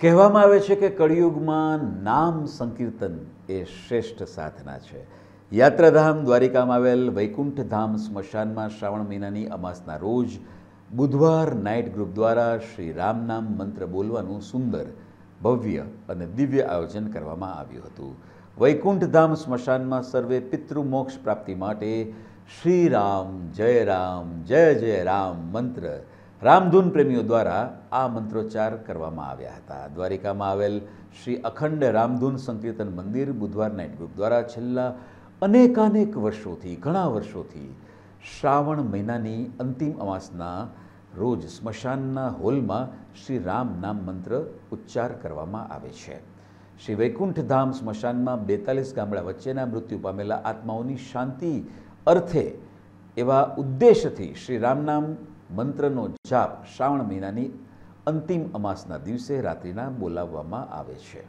કહેવામાં આવે છે કે કળિયુગમાં નામ સંકીર્તન એ શ્રેષ્ઠ સાધના છે યાત્રાધામ દ્વારિકામાં આવેલ વૈકુંઠધામ સ્મશાનમાં શ્રાવણ મહિનાની અમાસના રોજ બુધવાર નાઇટ ગ્રુપ દ્વારા શ્રી રામનામ મંત્ર બોલવાનું સુંદર ભવ્ય અને દિવ્ય આયોજન કરવામાં આવ્યું હતું વૈકુંઠધામ સ્મશાનમાં સર્વે પિતૃમોક્ષ પ્રાપ્તિ માટે શ્રી રામ જય રામ જય જય રામ મંત્ર રામધૂન પ્રેમીઓ દ્વારા આ મંત્રોચ્ચાર કરવામાં આવ્યા હતા દ્વારિકામાં આવેલ શ્રી અખંડ રામધૂન સંકીર્તન મંદિર બુધવાર નાઇટ ગ્રુપ દ્વારા છેલ્લા અનેકાનેક વર્ષોથી ઘણા વર્ષોથી શ્રાવણ મહિનાની અંતિમ અમાસના રોજ સ્મશાનના હોલમાં શ્રી રામ નામ મંત્ર ઉચ્ચાર કરવામાં આવે છે શ્રી વૈકુંઠધામ સ્મશાનમાં બેતાલીસ ગામડા વચ્ચેના મૃત્યુ પામેલા આત્માઓની શાંતિ અર્થે એવા ઉદ્દેશથી શ્રી રામનામ મંત્રનો જાપ શ્રાવણ મહિનાની અંતિમ અમાસના દિવસે રાત્રિના બોલાવવામાં આવે છે